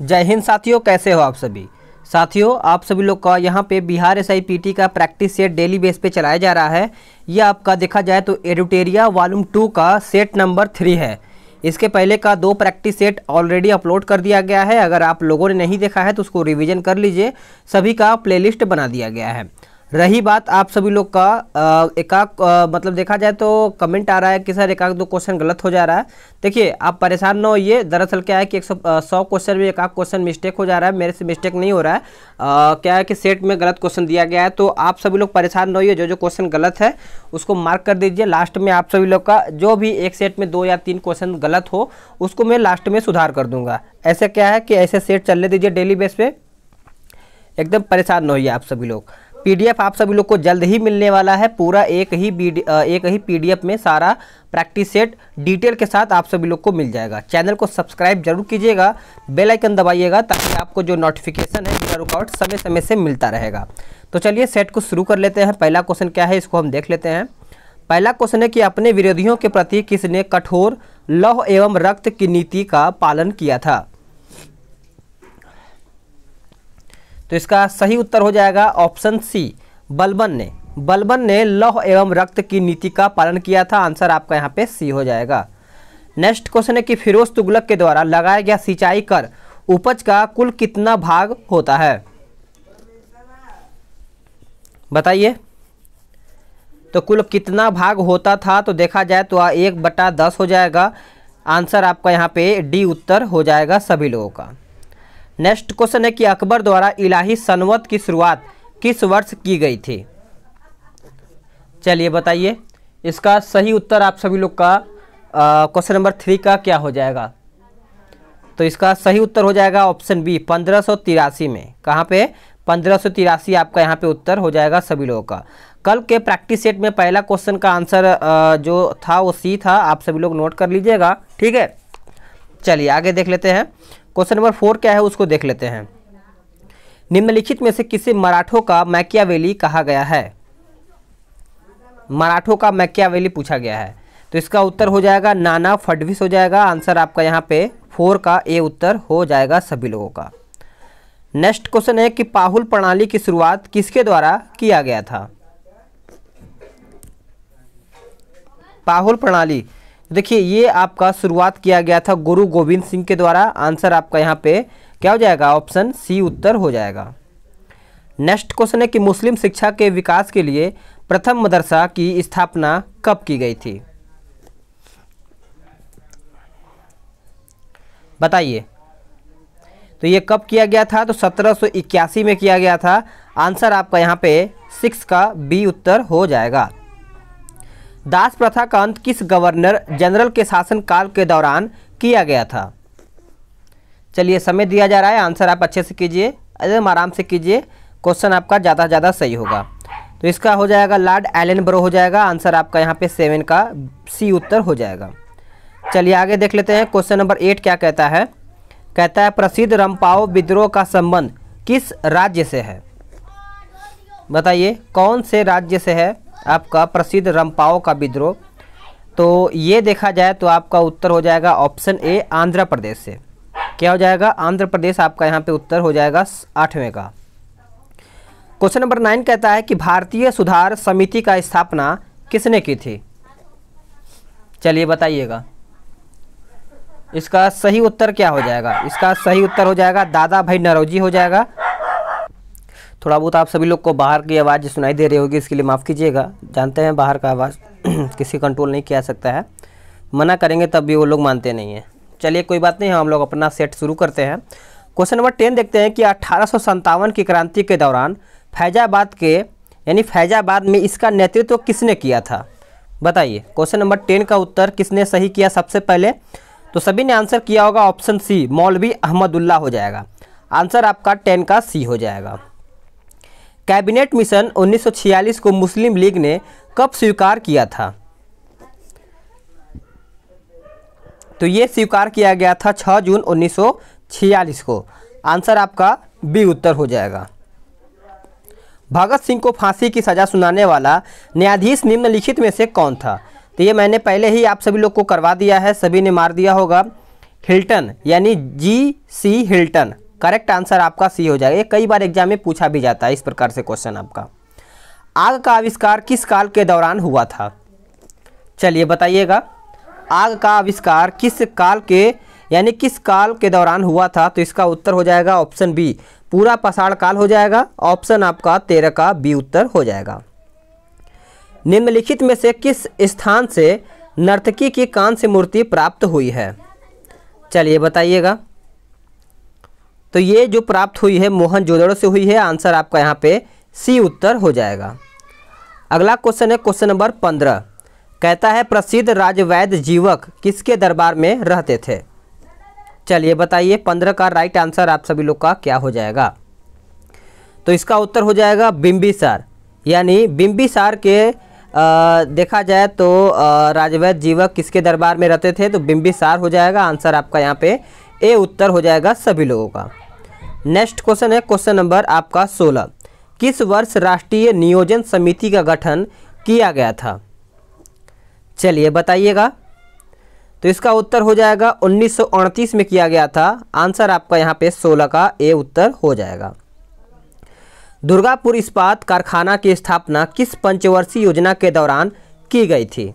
जय हिंद साथियों कैसे हो आप सभी साथियों आप सभी लोग का यहाँ पे बिहार एस का प्रैक्टिस सेट डेली बेस पे चलाया जा रहा है यह आपका देखा जाए तो एडुटेरिया वॉल्यूम टू का सेट नंबर थ्री है इसके पहले का दो प्रैक्टिस सेट ऑलरेडी अपलोड कर दिया गया है अगर आप लोगों ने नहीं देखा है तो उसको रिविज़न कर लीजिए सभी का प्लेलिस्ट बना दिया गया है रही बात आप सभी लोग का एकाक मतलब देखा जाए तो कमेंट आ रहा है कि सर एकाक दो क्वेश्चन गलत हो जा रहा है देखिए आप परेशान ना होइए दरअसल क्या है कि एक सौ सौ क्वेश्चन में एकाक क्वेश्चन मिस्टेक हो जा रहा है मेरे से मिस्टेक नहीं हो रहा है आ, क्या है कि सेट में गलत क्वेश्चन दिया गया है तो आप सभी लोग परेशान ना होइए जो जो क्वेश्चन गलत है उसको मार्क कर दीजिए लास्ट में आप सभी लोग का जो भी एक सेट में दो या तीन क्वेश्चन गलत हो उसको मैं लास्ट में सुधार कर दूँगा ऐसा क्या है कि ऐसे सेट चलने दीजिए डेली बेस पे एकदम परेशान ना होइए आप सभी लोग पीडीएफ आप सभी लोग को जल्द ही मिलने वाला है पूरा एक ही एक ही पीडीएफ में सारा प्रैक्टिस सेट डिटेल के साथ आप सभी लोग को मिल जाएगा चैनल को सब्सक्राइब जरूर कीजिएगा बेल आइकन दबाइएगा ताकि आपको जो नोटिफिकेशन है बिना समय समय से मिलता रहेगा तो चलिए सेट को शुरू कर लेते हैं पहला क्वेश्चन क्या है इसको हम देख लेते हैं पहला क्वेश्चन है कि अपने विरोधियों के प्रति किसने कठोर लौह एवं रक्त की नीति का पालन किया था तो इसका सही उत्तर हो जाएगा ऑप्शन सी बलबन ने बलबन ने लौह एवं रक्त की नीति का पालन किया था आंसर आपका यहाँ पे सी हो जाएगा नेक्स्ट क्वेश्चन है कि फिरोज तुगलक के द्वारा लगाया गया सिंचाई कर उपज का कुल कितना भाग होता है बताइए तो कुल कितना भाग होता था तो देखा जाए तो एक बटा दस हो जाएगा आंसर आपका यहाँ पे डी उत्तर हो जाएगा सभी लोगों का नेक्स्ट क्वेश्चन है कि अकबर द्वारा इलाही सनवत की शुरुआत किस वर्ष की गई थी चलिए बताइए इसका सही उत्तर आप सभी लोग का क्वेश्चन नंबर थ्री का क्या हो जाएगा तो इसका सही उत्तर हो जाएगा ऑप्शन बी पंद्रह सौ तिरासी में कहाँ पे पंद्रह सौ तिरासी आपका यहाँ पे उत्तर हो जाएगा सभी लोगों का कल के प्रैक्टिस सेट में पहला क्वेश्चन का आंसर जो था वो सी था आप सभी लोग नोट कर लीजिएगा ठीक है चलिए आगे देख लेते हैं क्वेश्चन नंबर फोर क्या है उसको देख लेते हैं निम्नलिखित में से किसी मराठों का मैकियावेली कहा गया है मराठों का मैकियावेली पूछा गया है तो इसका उत्तर हो जाएगा नाना फडविस हो जाएगा आंसर आपका यहाँ पे फोर का ए उत्तर हो जाएगा सभी लोगों का नेक्स्ट क्वेश्चन है कि पाहुल प्रणाली की शुरुआत किसके द्वारा किया गया था पाहुल प्रणाली देखिए ये आपका शुरुआत किया गया था गुरु गोविंद सिंह के द्वारा आंसर आपका यहाँ पे क्या हो जाएगा ऑप्शन सी उत्तर हो जाएगा नेक्स्ट क्वेश्चन है कि मुस्लिम शिक्षा के विकास के लिए प्रथम मदरसा की स्थापना कब की गई थी बताइए तो ये कब किया गया था तो 1781 में किया गया था आंसर आपका यहाँ पे सिक्स का बी उत्तर हो जाएगा दास प्रथा का अंत किस गवर्नर जनरल के शासनकाल के दौरान किया गया था चलिए समय दिया जा रहा है आंसर आप अच्छे से कीजिए एकदम आराम से कीजिए क्वेश्चन आपका ज़्यादा से ज़्यादा सही होगा तो इसका हो जाएगा लॉर्ड एलन ब्रो हो जाएगा आंसर आपका यहाँ पे सेवन का सी उत्तर हो जाएगा चलिए आगे देख लेते हैं क्वेश्चन नंबर एट क्या कहता है कहता है प्रसिद्ध रंपाओ विद्रोह का संबंध किस राज्य से है बताइए कौन से राज्य से है आपका प्रसिद्ध रंपाओ का विद्रोह तो ये देखा जाए तो आपका उत्तर हो जाएगा ऑप्शन ए आंध्र प्रदेश से क्या हो जाएगा आंध्र प्रदेश आपका यहाँ पे उत्तर हो जाएगा आठवें का क्वेश्चन नंबर नाइन कहता है कि भारतीय सुधार समिति का स्थापना किसने की थी चलिए बताइएगा इसका सही उत्तर क्या हो जाएगा इसका सही उत्तर हो जाएगा दादा भाई नरोजी हो जाएगा थोड़ा बहुत आप सभी लोग को बाहर की आवाज़ सुनाई दे रही होगी इसके लिए माफ़ कीजिएगा जानते हैं बाहर का आवाज़ किसी कंट्रोल नहीं किया सकता है मना करेंगे तब भी वो लोग मानते नहीं हैं चलिए कोई बात नहीं हम लोग अपना सेट शुरू करते हैं क्वेश्चन नंबर टेन देखते हैं कि अठारह की क्रांति के दौरान फैजाबाद के यानी फैजाबाद में इसका नेतृत्व किसने किया था बताइए क्वेश्चन नंबर टेन का उत्तर किसने सही किया सबसे पहले तो सभी ने आंसर किया होगा ऑप्शन सी मौलवी अहमदुल्ला हो जाएगा आंसर आपका टेन का सी हो जाएगा कैबिनेट मिशन 1946 को मुस्लिम लीग ने कब स्वीकार किया था तो ये स्वीकार किया गया था 6 जून 1946 को आंसर आपका बी उत्तर हो जाएगा भगत सिंह को फांसी की सज़ा सुनाने वाला न्यायाधीश निम्नलिखित में से कौन था तो ये मैंने पहले ही आप सभी लोग को करवा दिया है सभी ने मार दिया होगा हिल्टन यानी G C Hilton correct answer आपका सी हो जाएगा ये कई बार एग्जाम में पूछा भी जाता है इस प्रकार से क्वेश्चन आपका आग का आविष्कार किस काल के दौरान हुआ था चलिए बताइएगा आग का आविष्कार किस काल के यानी किस काल के दौरान हुआ था तो इसका उत्तर हो जाएगा ऑप्शन बी पूरा पसाड़ काल हो जाएगा ऑप्शन आपका तेरह का बी उत्तर हो जाएगा निम्नलिखित में से किस स्थान से नर्तकी की कांस्य मूर्ति प्राप्त हुई है चलिए बताइएगा तो ये जो प्राप्त हुई है मोहन जोदड़ो से हुई है आंसर आपका यहाँ पे सी उत्तर हो जाएगा अगला क्वेश्चन है क्वेश्चन नंबर पंद्रह कहता है प्रसिद्ध राजवैद जीवक किसके दरबार में रहते थे चलिए बताइए पंद्रह का राइट आंसर आप सभी लोग का क्या हो जाएगा तो इसका उत्तर हो जाएगा बिम्बिसार यानी बिम्बिसार के आ, देखा जाए तो राजवैद जीवक किसके दरबार में रहते थे तो बिम्बिसार हो जाएगा आंसर आपका यहाँ पे ए उत्तर हो जाएगा सभी लोगों का नेक्स्ट क्वेश्चन है क्वेश्चन नंबर आपका सोलह किस वर्ष राष्ट्रीय नियोजन समिति का गठन किया गया था चलिए बताइएगा तो इसका उत्तर हो जाएगा उन्नीस में किया गया था आंसर आपका यहाँ पे 16 का ए उत्तर हो जाएगा दुर्गापुर इस्पात कारखाना की स्थापना किस पंचवर्षीय योजना के दौरान की गई थी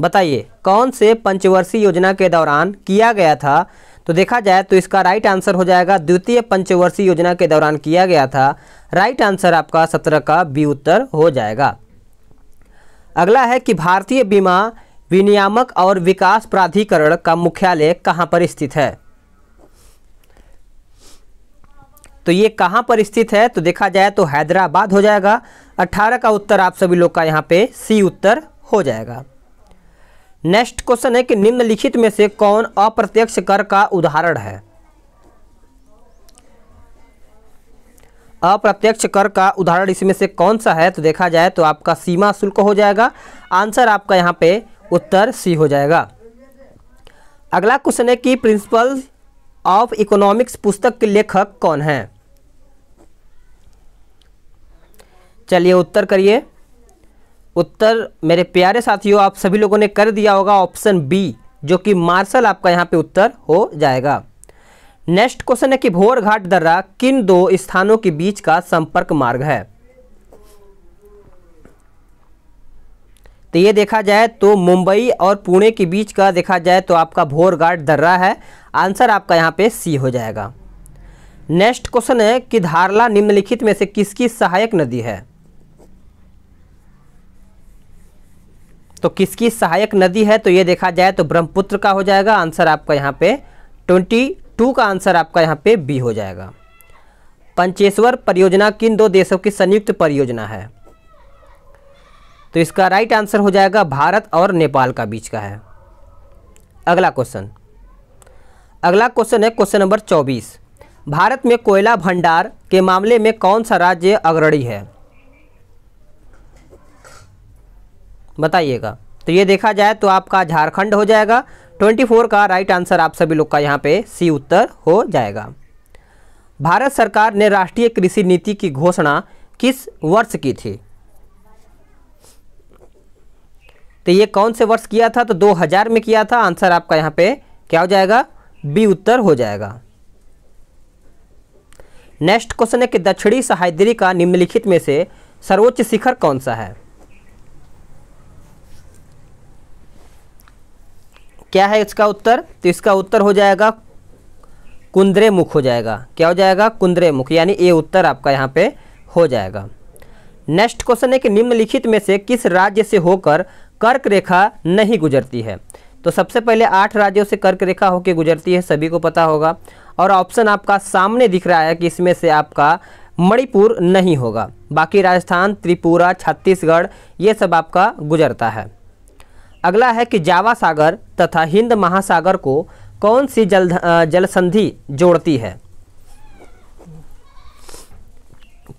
बताइए कौन से पंचवर्षीय योजना के दौरान किया गया था तो देखा जाए तो इसका राइट आंसर हो जाएगा द्वितीय पंचवर्षीय योजना के दौरान किया गया था राइट आंसर आपका सत्रह का बी उत्तर हो जाएगा अगला है कि भारतीय बीमा विनियामक और विकास प्राधिकरण का मुख्यालय कहाँ पर स्थित है तो ये कहाँ पर स्थित है तो देखा जाए तो हैदराबाद हो जाएगा 18 का उत्तर आप सभी लोग का यहाँ पे सी उत्तर हो जाएगा नेक्स्ट क्वेश्चन है कि निम्नलिखित में से कौन अप्रत्यक्ष कर का उदाहरण है अप्रत्यक्ष कर का उदाहरण इसमें से कौन सा है तो देखा जाए तो आपका सीमा शुल्क हो जाएगा आंसर आपका यहां पे उत्तर सी हो जाएगा अगला क्वेश्चन है कि प्रिंसिपल ऑफ इकोनॉमिक्स पुस्तक के लेखक कौन है चलिए उत्तर करिए उत्तर मेरे प्यारे साथियों आप सभी लोगों ने कर दिया होगा ऑप्शन बी जो कि मार्शल आपका यहाँ पे उत्तर हो जाएगा नेक्स्ट क्वेश्चन है कि भोर घाट दर्रा किन दो स्थानों के बीच का संपर्क मार्ग है तो ये देखा जाए तो मुंबई और पुणे के बीच का देखा जाए तो आपका भोरघाट दर्रा है आंसर आपका यहाँ पे सी हो जाएगा नेक्स्ट क्वेश्चन है कि धारला निम्नलिखित में से किसकी सहायक नदी है तो किसकी सहायक नदी है तो ये देखा जाए तो ब्रह्मपुत्र का हो जाएगा आंसर आपका यहाँ पे ट्वेंटी टू का आंसर आपका यहाँ पे बी हो जाएगा पंचेश्वर परियोजना किन दो देशों की संयुक्त परियोजना है तो इसका राइट आंसर हो जाएगा भारत और नेपाल का बीच का है अगला क्वेश्चन अगला क्वेश्चन है क्वेश्चन नंबर चौबीस भारत में कोयला भंडार के मामले में कौन सा राज्य अग्रणी है बताइएगा तो ये देखा जाए तो आपका झारखंड हो जाएगा 24 का राइट आंसर आप सभी लोग का यहाँ पे सी उत्तर हो जाएगा भारत सरकार ने राष्ट्रीय कृषि नीति की घोषणा किस वर्ष की थी तो ये कौन से वर्ष किया था तो 2000 में किया था आंसर आपका यहाँ पे क्या हो जाएगा बी उत्तर हो जाएगा नेक्स्ट क्वेश्चन है कि दक्षिणी सहायद्री का निम्नलिखित में से सर्वोच्च शिखर कौन सा है क्या है इसका उत्तर तो इसका उत्तर हो जाएगा कुंद्रे मुख हो जाएगा क्या हो जाएगा कुंद्रे मुख यानी ये उत्तर आपका यहाँ पे हो जाएगा नेक्स्ट क्वेश्चन है कि निम्नलिखित में से किस राज्य से होकर कर्क रेखा नहीं गुजरती है तो सबसे पहले आठ राज्यों से कर्क रेखा होकर गुजरती है सभी को पता होगा और ऑप्शन आपका सामने दिख रहा है कि इसमें से आपका मणिपुर नहीं होगा बाकी राजस्थान त्रिपुरा छत्तीसगढ़ ये सब आपका गुजरता है अगला है कि जावा सागर तथा हिंद महासागर को कौन सी जल जलसंधि जोड़ती है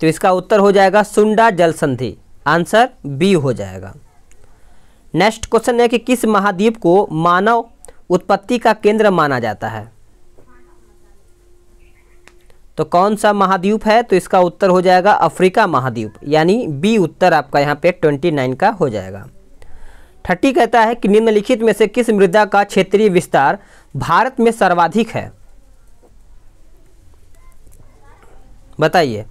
तो इसका उत्तर हो जाएगा सुंडा जलसंधि आंसर बी हो जाएगा नेक्स्ट क्वेश्चन है कि किस महाद्वीप को मानव उत्पत्ति का केंद्र माना जाता है तो कौन सा महाद्वीप है तो इसका उत्तर हो जाएगा अफ्रीका महाद्वीप यानी बी उत्तर आपका यहाँ पे 29 का हो जाएगा थर्टी कहता है कि निम्नलिखित में से किस मृदा का क्षेत्रीय विस्तार भारत में सर्वाधिक है बताइए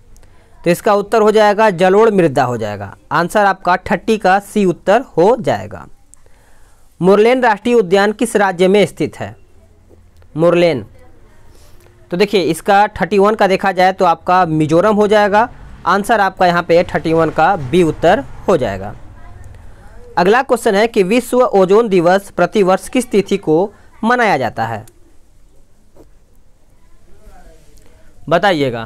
तो इसका उत्तर हो जाएगा जलोड़ मृदा हो जाएगा आंसर आपका थर्टी का सी उत्तर हो जाएगा मुरलेन राष्ट्रीय उद्यान किस राज्य में स्थित है मुरलेन तो देखिए इसका थर्टी वन का देखा जाए तो आपका मिजोरम हो जाएगा आंसर आपका यहाँ पे थर्टी वन का बी उत्तर हो जाएगा अगला क्वेश्चन है कि विश्व ओजोन दिवस प्रतिवर्ष किस तिथि को मनाया जाता है बताइएगा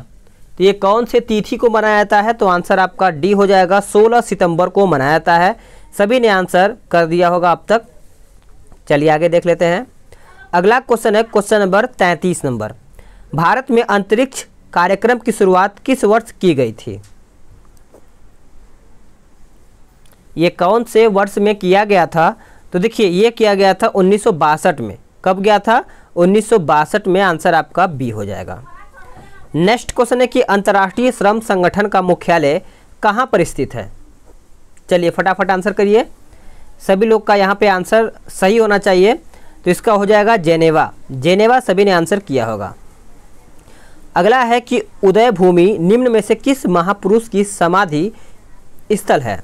तो ये कौन से तिथि को मनाया जाता है तो आंसर आपका डी हो जाएगा 16 सितंबर को मनाया जाता है सभी ने आंसर कर दिया होगा अब तक चलिए आगे देख लेते हैं अगला क्वेश्चन है क्वेश्चन नंबर 33 नंबर भारत में अंतरिक्ष कार्यक्रम की शुरुआत किस वर्ष की गई थी ये कौन से वर्ष में किया गया था तो देखिए ये किया गया था उन्नीस में कब गया था उन्नीस में आंसर आपका बी हो जाएगा नेक्स्ट क्वेश्चन है कि अंतर्राष्ट्रीय श्रम संगठन का मुख्यालय कहाँ पर स्थित है चलिए फटाफट आंसर करिए सभी लोग का यहाँ पे आंसर सही होना चाहिए तो इसका हो जाएगा जेनेवा जेनेवा सभी ने आंसर किया होगा अगला है कि उदय भूमि निम्न में से किस महापुरुष की समाधि स्थल है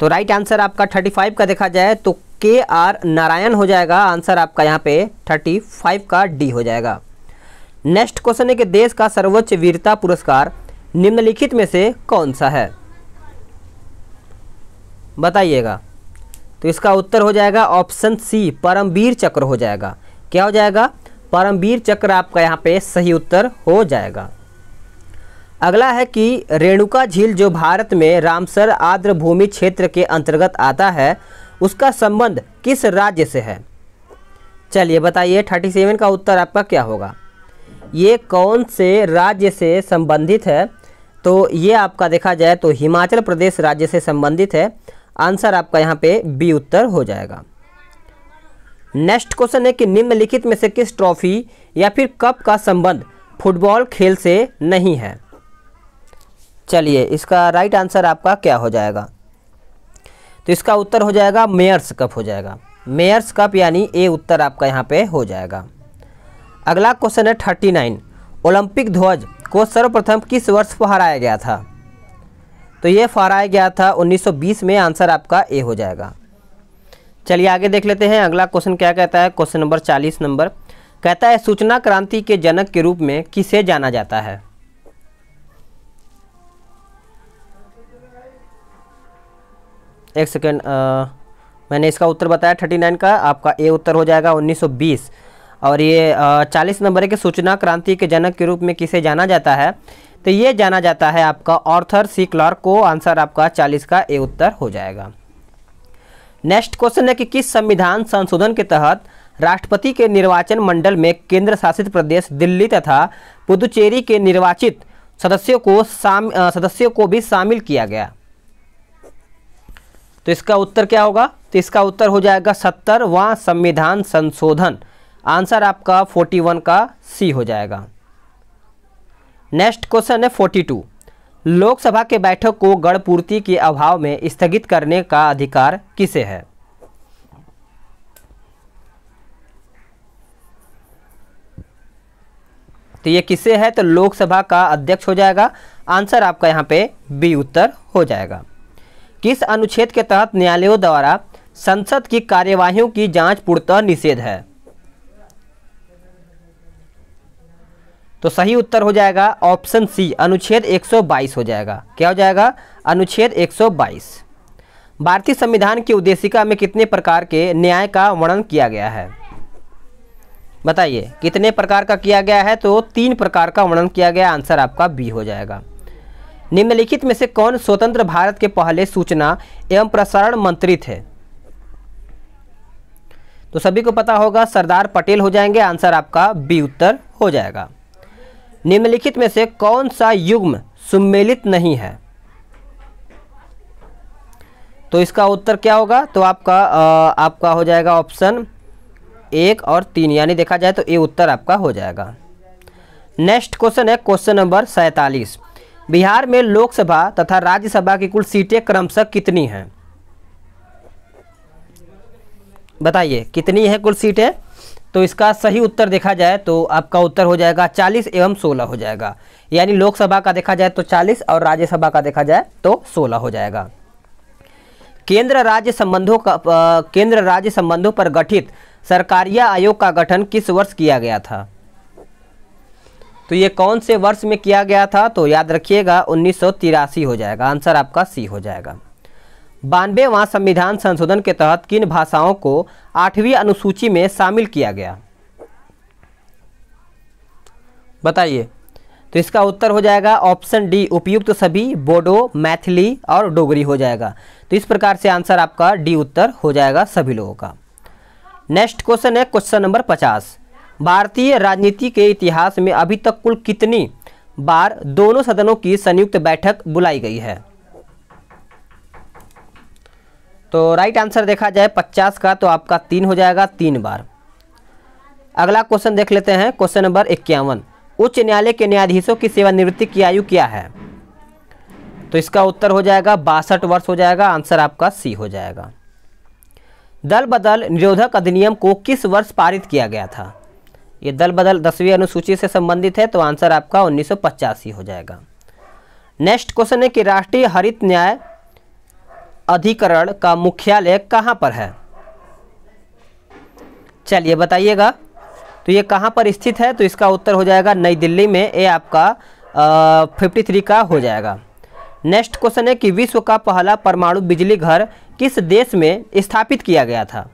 तो राइट आंसर आपका थर्टी फाइव का देखा जाए तो के आर नारायण हो जाएगा आंसर आपका यहाँ पे थर्टी फाइव का डी हो जाएगा नेक्स्ट क्वेश्चन है कि देश का सर्वोच्च वीरता पुरस्कार निम्नलिखित में से कौन सा है बताइएगा तो इसका उत्तर हो जाएगा ऑप्शन सी परमवीर चक्र हो जाएगा क्या हो जाएगा परमवीर चक्र आपका यहाँ पे सही उत्तर हो जाएगा अगला है कि रेणुका झील जो भारत में रामसर आर्द्र भूमि क्षेत्र के अंतर्गत आता है उसका संबंध किस राज्य से है चलिए बताइए थर्टी सेवन का उत्तर आपका क्या होगा ये कौन से राज्य से संबंधित है तो ये आपका देखा जाए तो हिमाचल प्रदेश राज्य से संबंधित है आंसर आपका यहाँ पे बी उत्तर हो जाएगा नेक्स्ट क्वेश्चन है कि निम्नलिखित में से किस ट्रॉफी या फिर कप का संबंध फुटबॉल खेल से नहीं है चलिए इसका राइट आंसर आपका क्या हो जाएगा तो इसका उत्तर हो जाएगा मेयर्स कप हो जाएगा मेयर्स कप यानी ए उत्तर आपका यहाँ पे हो जाएगा अगला क्वेश्चन है थर्टी नाइन ओलंपिक ध्वज को सर्वप्रथम किस वर्ष फहराया गया था तो ये फहराया गया था 1920 में आंसर आपका ए हो जाएगा चलिए आगे देख लेते हैं अगला क्वेश्चन क्या कहता है क्वेश्चन नंबर चालीस नंबर कहता है सूचना क्रांति के जनक के रूप में किसे जाना जाता है एक सेकेंड मैंने इसका उत्तर बताया थर्टी नाइन का आपका ए उत्तर हो जाएगा उन्नीस सौ बीस और ये चालीस नंबर के सूचना क्रांति के जनक के रूप में किसे जाना जाता है तो ये जाना जाता है आपका ऑर्थर सी क्लार्क को आंसर आपका चालीस का ए उत्तर हो जाएगा नेक्स्ट क्वेश्चन है कि किस संविधान संशोधन के तहत राष्ट्रपति के निर्वाचन मंडल में केंद्र शासित प्रदेश दिल्ली तथा पुदुचेरी के निर्वाचित सदस्यों को साम सदस्यों को भी शामिल किया गया तो इसका उत्तर क्या होगा तो इसका उत्तर हो जाएगा व संविधान संशोधन आंसर आपका फोर्टी वन का सी हो जाएगा नेक्स्ट क्वेश्चन है फोर्टी टू लोकसभा के बैठक को गणपूर्ति के अभाव में स्थगित करने का अधिकार किसे है तो ये किसे है तो लोकसभा का अध्यक्ष हो जाएगा आंसर आपका यहां पे बी उत्तर हो जाएगा किस अनुच्छेद के तहत न्यायालयों द्वारा संसद की कार्यवाही की जांच पूर्णतः निषेध है तो सही उत्तर हो जाएगा ऑप्शन सी अनुच्छेद 122 हो जाएगा क्या हो जाएगा अनुच्छेद 122 भारतीय संविधान की उद्देशिका में कितने प्रकार के न्याय का वर्णन किया गया है बताइए कितने प्रकार का किया गया है तो तीन प्रकार का वर्णन किया गया आंसर आपका बी हो जाएगा निम्नलिखित में से कौन स्वतंत्र भारत के पहले सूचना एवं प्रसारण मंत्री थे तो सभी को पता होगा सरदार पटेल हो जाएंगे आंसर आपका बी उत्तर हो जाएगा निम्नलिखित में से कौन सा युग्म सुमेलित नहीं है तो इसका उत्तर क्या होगा तो आपका आ, आपका हो जाएगा ऑप्शन एक और तीन यानी देखा जाए तो ये उत्तर आपका हो जाएगा नेक्स्ट क्वेश्चन है क्वेश्चन नंबर सैतालीस बिहार में लोकसभा तथा राज्यसभा की कुल सीटें क्रमशः कितनी हैं बताइए कितनी है कुल सीटें तो इसका सही उत्तर देखा जाए तो आपका उत्तर हो जाएगा 40 एवं 16 हो जाएगा यानी लोकसभा का देखा जाए तो 40 और राज्यसभा का देखा जाए तो 16 हो जाएगा केंद्र राज्य संबंधों का केंद्र राज्य संबंधों पर गठित सरकारिया आयोग का गठन किस वर्ष किया गया था तो ये कौन से वर्ष में किया गया था तो याद रखिएगा उन्नीस हो जाएगा आंसर आपका सी हो जाएगा बानवेवा संविधान संशोधन के तहत किन भाषाओं को आठवीं अनुसूची में शामिल किया गया बताइए तो इसका उत्तर हो जाएगा ऑप्शन डी उपयुक्त सभी बोडो मैथिली और डोगरी हो जाएगा तो इस प्रकार से आंसर आपका डी उत्तर हो जाएगा सभी लोगों का नेक्स्ट क्वेश्चन है क्वेश्चन नंबर पचास भारतीय राजनीति के इतिहास में अभी तक कुल कितनी बार दोनों सदनों की संयुक्त बैठक बुलाई गई है तो राइट आंसर देखा जाए पचास का तो आपका तीन हो जाएगा तीन बार अगला क्वेश्चन देख लेते हैं क्वेश्चन नंबर इक्यावन उच्च न्यायालय के न्यायाधीशों की सेवानिवृत्ति की आयु क्या है तो इसका उत्तर हो जाएगा बासठ वर्ष हो जाएगा आंसर आपका सी हो जाएगा दल बदल निरोधक अधिनियम को किस वर्ष पारित किया गया था ये दल बदल दसवीं अनुसूची से संबंधित है तो आंसर आपका उन्नीस हो जाएगा नेक्स्ट क्वेश्चन है कि राष्ट्रीय हरित न्याय अधिकरण का मुख्यालय कहाँ पर है चलिए बताइएगा तो ये कहाँ पर स्थित है तो इसका उत्तर हो जाएगा नई दिल्ली में ये आपका फिफ्टी थ्री का हो जाएगा नेक्स्ट क्वेश्चन है कि विश्व का पहला परमाणु बिजली घर किस देश में स्थापित किया गया था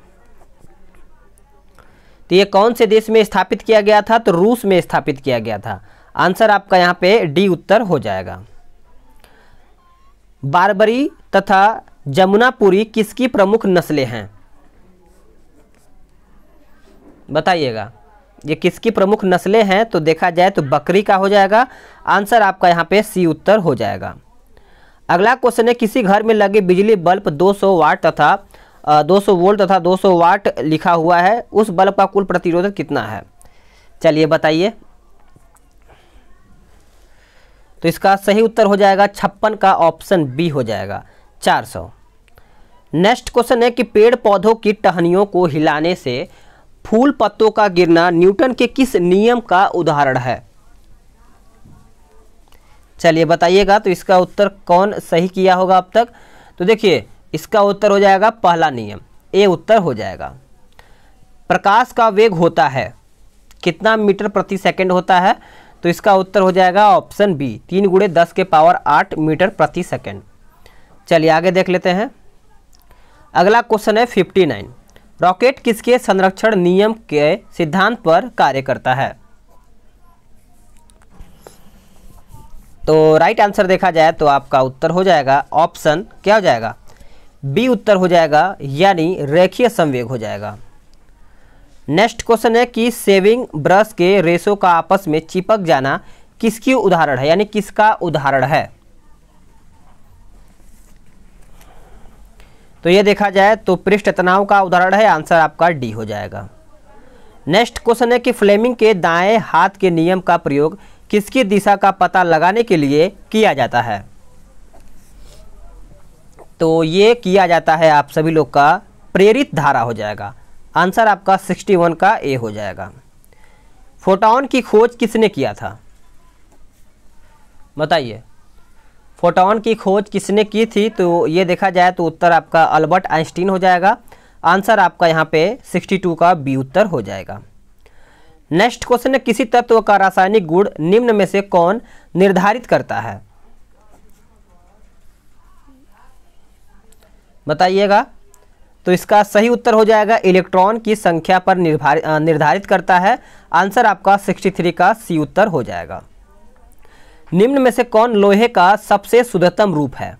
तो ये कौन से देश में स्थापित किया गया था तो रूस में स्थापित किया गया था आंसर आपका यहाँ पे डी उत्तर हो जाएगा बारबरी तथा जमुनापुरी किसकी प्रमुख नस्लें हैं बताइएगा ये किसकी प्रमुख नस्लें हैं तो देखा जाए तो बकरी का हो जाएगा आंसर आपका यहाँ पे सी उत्तर हो जाएगा अगला क्वेश्चन है किसी घर में लगे बिजली बल्ब 200 वाट तथा 200 वोल्ट तथा 200 वाट लिखा हुआ है उस बल्ब का कुल प्रतिरोधक कितना है चलिए बताइए तो इसका सही उत्तर हो जाएगा छप्पन का ऑप्शन बी हो जाएगा 400 नेक्स्ट क्वेश्चन है कि पेड़ पौधों की टहनियों को हिलाने से फूल पत्तों का गिरना न्यूटन के किस नियम का उदाहरण है चलिए बताइएगा तो इसका उत्तर कौन सही किया होगा अब तक तो देखिए इसका उत्तर हो जाएगा पहला नियम ए उत्तर हो जाएगा प्रकाश का वेग होता है कितना मीटर प्रति सेकंड होता है तो इसका उत्तर हो जाएगा ऑप्शन बी तीन गुड़े दस के पावर आठ मीटर प्रति सेकंड चलिए आगे देख लेते हैं अगला क्वेश्चन है फिफ्टी नाइन रॉकेट किसके संरक्षण नियम के सिद्धांत पर कार्य करता है तो राइट आंसर देखा जाए तो आपका उत्तर हो जाएगा ऑप्शन क्या हो जाएगा बी उत्तर हो जाएगा यानी रेखीय संवेग हो जाएगा नेक्स्ट क्वेश्चन है कि सेविंग ब्रश के रेशों का आपस में चिपक जाना किसकी उदाहरण है यानी किसका उदाहरण है तो यह देखा जाए तो पृष्ठ तनाव का उदाहरण है आंसर आपका डी हो जाएगा नेक्स्ट क्वेश्चन है कि फ्लेमिंग के दाएं हाथ के नियम का प्रयोग किसकी दिशा का पता लगाने के लिए किया जाता है तो ये किया जाता है आप सभी लोग का प्रेरित धारा हो जाएगा आंसर आपका 61 का ए हो जाएगा फोटोन की खोज किसने किया था बताइए फोटोन की खोज किसने की थी तो ये देखा जाए तो उत्तर आपका अल्बर्ट आइंस्टीन हो जाएगा आंसर आपका यहाँ पे 62 का बी उत्तर हो जाएगा नेक्स्ट क्वेश्चन है किसी तत्व का रासायनिक गुण निम्न में से कौन निर्धारित करता है बताइएगा तो इसका सही उत्तर हो जाएगा इलेक्ट्रॉन की संख्या पर निर्धारित करता है आंसर आपका 63 का सी उत्तर हो जाएगा निम्न में से कौन लोहे का सबसे शुद्धतम रूप है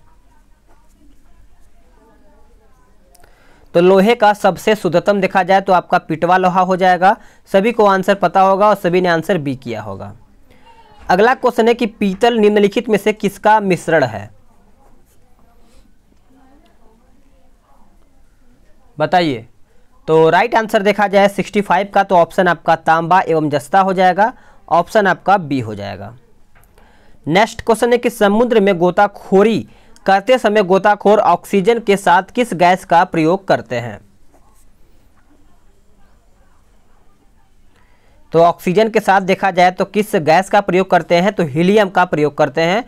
तो लोहे का सबसे शुद्धतम देखा जाए तो आपका पिटवा लोहा हो जाएगा सभी को आंसर पता होगा और सभी ने आंसर बी किया होगा अगला क्वेश्चन है कि पीतल निम्नलिखित में से किसका मिश्रण है बताइए तो राइट आंसर देखा जाए 65 का तो ऑप्शन आपका तांबा एवं जस्ता हो जाएगा ऑप्शन आपका बी हो जाएगा नेक्स्ट क्वेश्चन है कि समुद्र में गोताखोरी करते समय गोताखोर ऑक्सीजन के साथ किस गैस का प्रयोग करते हैं तो ऑक्सीजन के साथ देखा जाए तो किस गैस का प्रयोग करते हैं तो हीलियम का प्रयोग करते हैं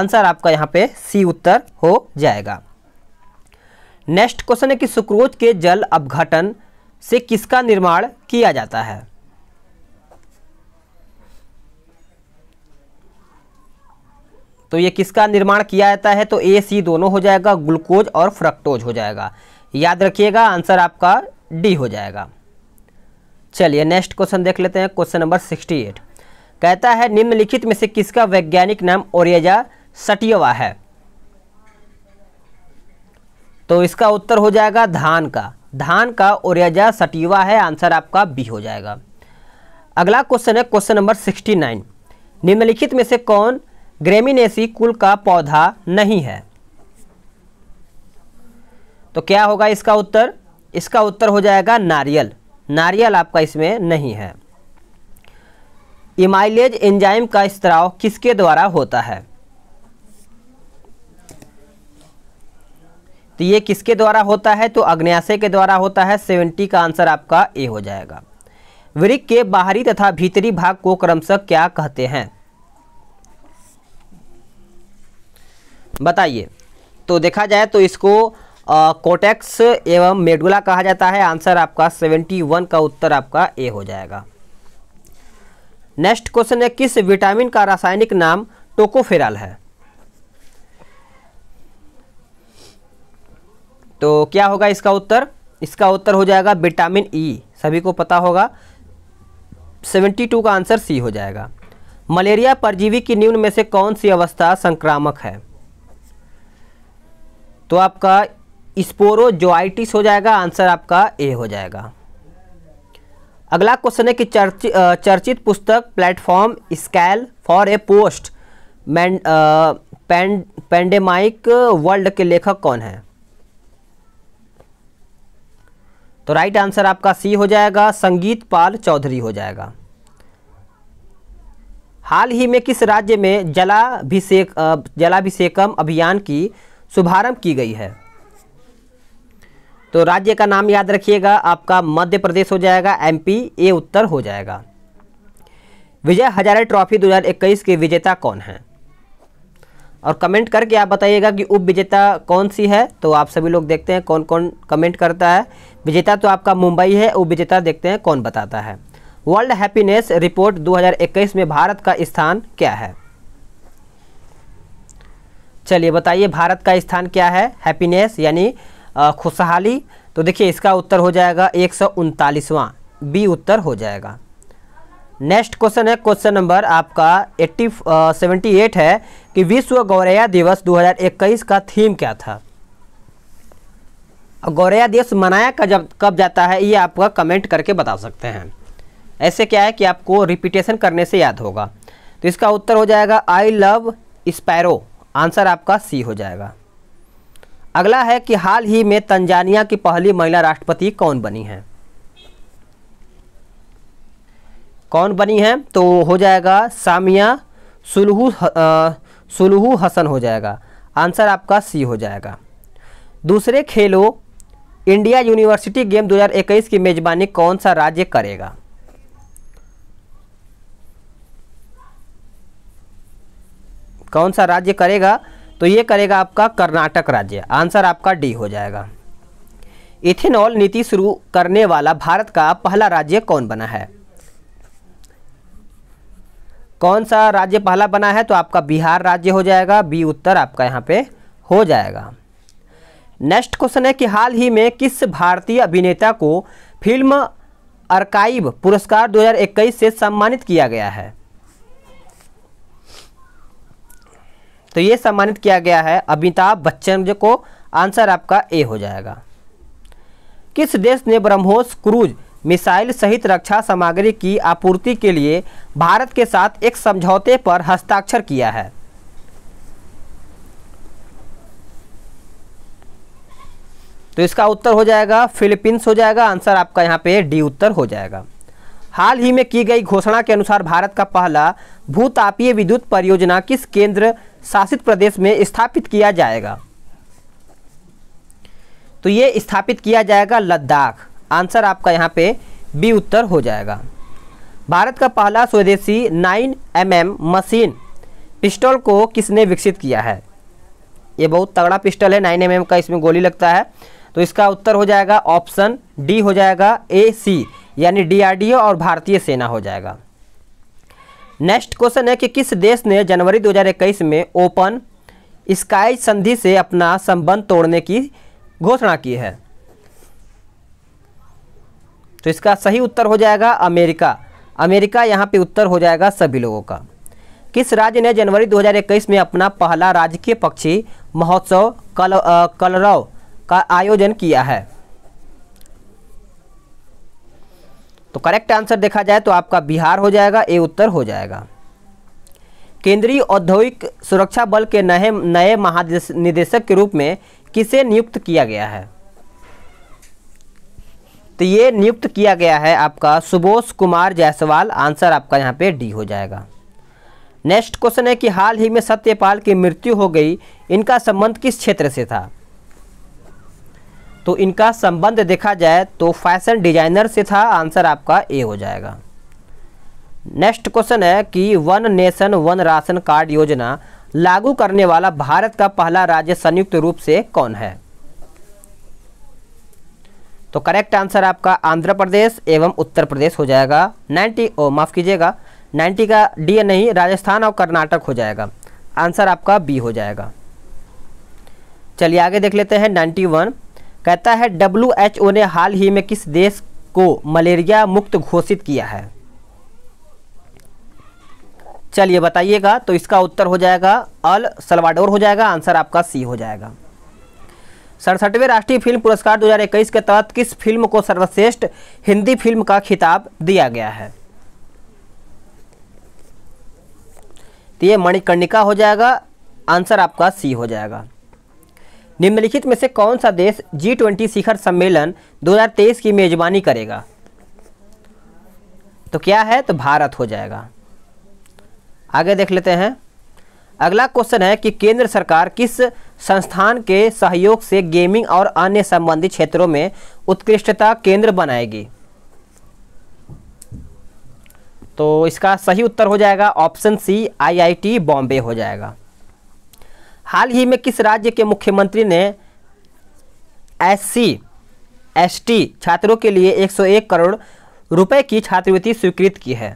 आंसर आपका यहाँ पे सी उत्तर हो जाएगा नेक्स्ट क्वेश्चन है कि सुक्रोज के जल अपघटन से किसका निर्माण किया जाता है तो ये किसका निर्माण किया जाता है तो ए सी दोनों हो जाएगा ग्लूकोज और फ्रक्टोज हो जाएगा याद रखिएगा आंसर आपका डी हो जाएगा चलिए नेक्स्ट क्वेश्चन देख लेते हैं क्वेश्चन नंबर सिक्सटी एट कहता है निम्नलिखित में से किसका वैज्ञानिक नाम ओरेजा सटियवा है तो इसका उत्तर हो जाएगा धान का धान का ओरियाजा सटीवा है आंसर आपका बी हो जाएगा अगला क्वेश्चन है क्वेश्चन नंबर सिक्सटी नाइन निम्नलिखित में से कौन ग्रेमिनेसी कुल का पौधा नहीं है तो क्या होगा इसका उत्तर इसका उत्तर हो जाएगा नारियल नारियल आपका इसमें नहीं है इमाइलेज एंजाइम का स्त्राव किसके द्वारा होता है तो ये किसके द्वारा होता है तो अग्न्याशय के द्वारा होता है सेवेंटी का आंसर आपका ए हो जाएगा वृक के बाहरी तथा भीतरी भाग को क्रमशः क्या कहते हैं बताइए तो देखा जाए तो इसको कोटेक्स एवं मेडुला कहा जाता है आंसर आपका सेवेंटी वन का उत्तर आपका ए हो जाएगा नेक्स्ट क्वेश्चन है किस विटामिन का रासायनिक नाम टोकोफेराल है तो क्या होगा इसका उत्तर इसका उत्तर हो जाएगा विटामिन ई e। सभी को पता होगा 72 का आंसर सी हो जाएगा मलेरिया परजीवी की निम्न में से कौन सी अवस्था संक्रामक है तो आपका स्पोरोजोआइटिस हो जाएगा आंसर आपका ए हो जाएगा अगला क्वेश्चन है कि चर्च, चर्चित पुस्तक platform scale for a post pandemic world के लेखक कौन है तो राइट आंसर आपका सी हो जाएगा संगीत पाल चौधरी हो जाएगा हाल ही में किस राज्य में जलाभिषेक जलाभिषेकम अभियान की शुभारंभ की गई है तो राज्य का नाम याद रखिएगा आपका मध्य प्रदेश हो जाएगा एमपी ए उत्तर हो जाएगा विजय हजारे ट्रॉफी 2021 के विजेता कौन हैं और कमेंट करके आप बताइएगा कि उप विजेता कौन सी है तो आप सभी लोग देखते हैं कौन कौन कमेंट करता है विजेता तो आपका मुंबई है वो विजेता देखते हैं कौन बताता है वर्ल्ड हैप्पीनेस रिपोर्ट 2021 में भारत का स्थान क्या है चलिए बताइए भारत का स्थान क्या है हैप्पीनेस यानी खुशहाली तो देखिए इसका उत्तर हो जाएगा एक बी उत्तर हो जाएगा नेक्स्ट क्वेश्चन है क्वेश्चन नंबर आपका एट्टी सेवेंटी एट है कि विश्व गौरैया दिवस 2021 का थीम क्या था गौरैया दिवस मनाया कब कब जाता है ये आपका कमेंट करके बता सकते हैं ऐसे क्या है कि आपको रिपीटेशन करने से याद होगा तो इसका उत्तर हो जाएगा आई लव स्पैरो आंसर आपका सी हो जाएगा अगला है कि हाल ही में तंजानिया की पहली महिला राष्ट्रपति कौन बनी है कौन बनी है तो हो जाएगा सामिया सुलहू सुलहू हसन हो जाएगा आंसर आपका सी हो जाएगा दूसरे खेलों इंडिया यूनिवर्सिटी गेम 2021 की मेजबानी कौन सा राज्य करेगा कौन सा राज्य करेगा तो ये करेगा आपका कर्नाटक राज्य आंसर आपका डी हो जाएगा इथेनॉल नीति शुरू करने वाला भारत का पहला राज्य कौन बना है कौन सा राज्य पहला बना है तो आपका बिहार राज्य हो जाएगा बी उत्तर आपका यहाँ पे हो जाएगा नेक्स्ट क्वेश्चन है कि हाल ही में किस भारतीय अभिनेता को फिल्म अर्काइव पुरस्कार 2021 से सम्मानित किया गया है तो ये सम्मानित किया गया है अमिताभ बच्चन को आंसर आपका ए हो जाएगा किस देश ने ब्रह्मोस क्रूज मिसाइल सहित रक्षा सामग्री की आपूर्ति के लिए भारत के साथ एक समझौते पर हस्ताक्षर किया है तो इसका उत्तर हो जाएगा फिलीपींस हो जाएगा आंसर आपका यहाँ पे डी उत्तर हो जाएगा हाल ही में की गई घोषणा के अनुसार भारत का पहला भूतापीय विद्युत परियोजना किस केंद्र शासित प्रदेश में स्थापित किया जाएगा तो ये स्थापित किया जाएगा लद्दाख आंसर आपका यहाँ पे बी उत्तर हो जाएगा भारत का पहला स्वदेशी 9 एम mm मशीन पिस्टल को किसने विकसित किया है ये बहुत तगड़ा पिस्टल है 9 एम mm का इसमें गोली लगता है तो इसका उत्तर हो जाएगा ऑप्शन डी हो जाएगा ए सी यानी डीआरडीओ और भारतीय सेना हो जाएगा नेक्स्ट क्वेश्चन है कि किस देश ने जनवरी 2021 में ओपन स्काई संधि से अपना संबंध तोड़ने की घोषणा की है तो इसका सही उत्तर हो जाएगा अमेरिका अमेरिका यहाँ पे उत्तर हो जाएगा सभी लोगों का किस राज्य ने जनवरी 2021 में अपना पहला राजकीय पक्षी महोत्सव कल कलरव का आयोजन किया है तो करेक्ट आंसर देखा जाए तो आपका बिहार हो जाएगा ए उत्तर हो जाएगा केंद्रीय औद्योगिक सुरक्षा बल के नए नए महानिदेशक के रूप में किसे नियुक्त किया गया है तो ये नियुक्त किया गया है आपका सुबोध कुमार जायसवाल आंसर आपका यहाँ पे डी हो जाएगा नेक्स्ट क्वेश्चन है कि हाल ही में सत्यपाल की मृत्यु हो गई इनका संबंध किस क्षेत्र से था तो इनका संबंध देखा जाए तो फैशन डिजाइनर से था आंसर आपका ए हो जाएगा नेक्स्ट क्वेश्चन है कि one nation one ration card योजना लागू करने वाला भारत का पहला राज्य संयुक्त रूप से कौन है तो करेक्ट आंसर आपका आंध्र प्रदेश एवं उत्तर प्रदेश हो जाएगा 90 ओ माफ़ कीजिएगा 90 का डी नहीं राजस्थान और कर्नाटक हो जाएगा आंसर आपका बी हो जाएगा चलिए आगे देख लेते हैं वन कहता है डब्ल्यू एच ओ ने हाल ही में किस देश को मलेरिया मुक्त घोषित किया है चलिए बताइएगा तो इसका उत्तर हो जाएगा अल सलवाडोर हो जाएगा आंसर आपका सी हो जाएगा सड़सठवें राष्ट्रीय फिल्म पुरस्कार 2021 के तहत किस फिल्म को सर्वश्रेष्ठ हिंदी फिल्म का खिताब दिया गया है तो ये मणिकर्णिका हो जाएगा आंसर आपका सी हो जाएगा निम्नलिखित में से कौन सा देश जी ट्वेंटी शिखर सम्मेलन 2023 की मेजबानी करेगा तो क्या है तो भारत हो जाएगा आगे देख लेते हैं अगला क्वेश्चन है कि केंद्र सरकार किस संस्थान के सहयोग से गेमिंग और अन्य संबंधित क्षेत्रों में उत्कृष्टता केंद्र बनाएगी तो इसका सही उत्तर हो जाएगा ऑप्शन सी आईआईटी बॉम्बे हो जाएगा हाल ही में किस राज्य के मुख्यमंत्री ने एससी एसटी छात्रों के लिए 101 करोड़ रुपए की छात्रवृत्ति स्वीकृत की है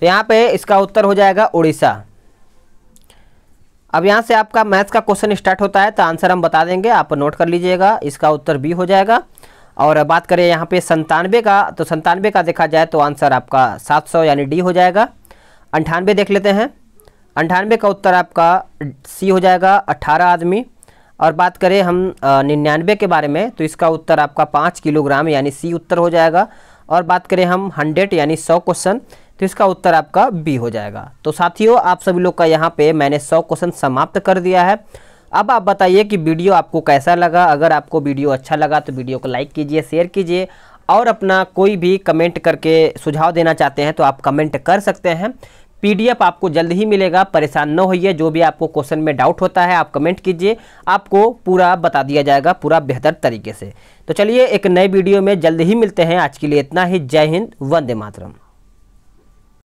तो यहाँ पे इसका उत्तर हो जाएगा उड़ीसा अब यहाँ से आपका मैथ्स का क्वेश्चन स्टार्ट होता है तो आंसर हम बता देंगे आप नोट कर लीजिएगा इसका उत्तर बी हो जाएगा और बात करें यहाँ पे संतानवे का तो संतानवे का देखा जाए तो आंसर आपका 700 यानी डी हो जाएगा अंठानवे देख लेते हैं अंठानवे का उत्तर आपका सी हो जाएगा अट्ठारह आदमी और बात करें हम निन्यानवे के बारे में तो इसका उत्तर आपका पाँच किलोग्राम यानी सी उत्तर हो जाएगा और बात करें हम हंड्रेड यानी सौ क्वेश्चन तो इसका उत्तर आपका बी हो जाएगा तो साथियों आप सभी लोग का यहाँ पे मैंने सौ क्वेश्चन समाप्त कर दिया है अब आप बताइए कि वीडियो आपको कैसा लगा अगर आपको वीडियो अच्छा लगा तो वीडियो को लाइक कीजिए शेयर कीजिए और अपना कोई भी कमेंट करके सुझाव देना चाहते हैं तो आप कमेंट कर सकते हैं पीडीएफ आपको जल्द ही मिलेगा परेशान न होइए जो भी आपको क्वेश्चन में डाउट होता है आप कमेंट कीजिए आपको पूरा बता दिया जाएगा पूरा बेहतर तरीके से तो चलिए एक नए वीडियो में जल्द ही मिलते हैं आज के लिए इतना ही जय हिंद वंदे मातरम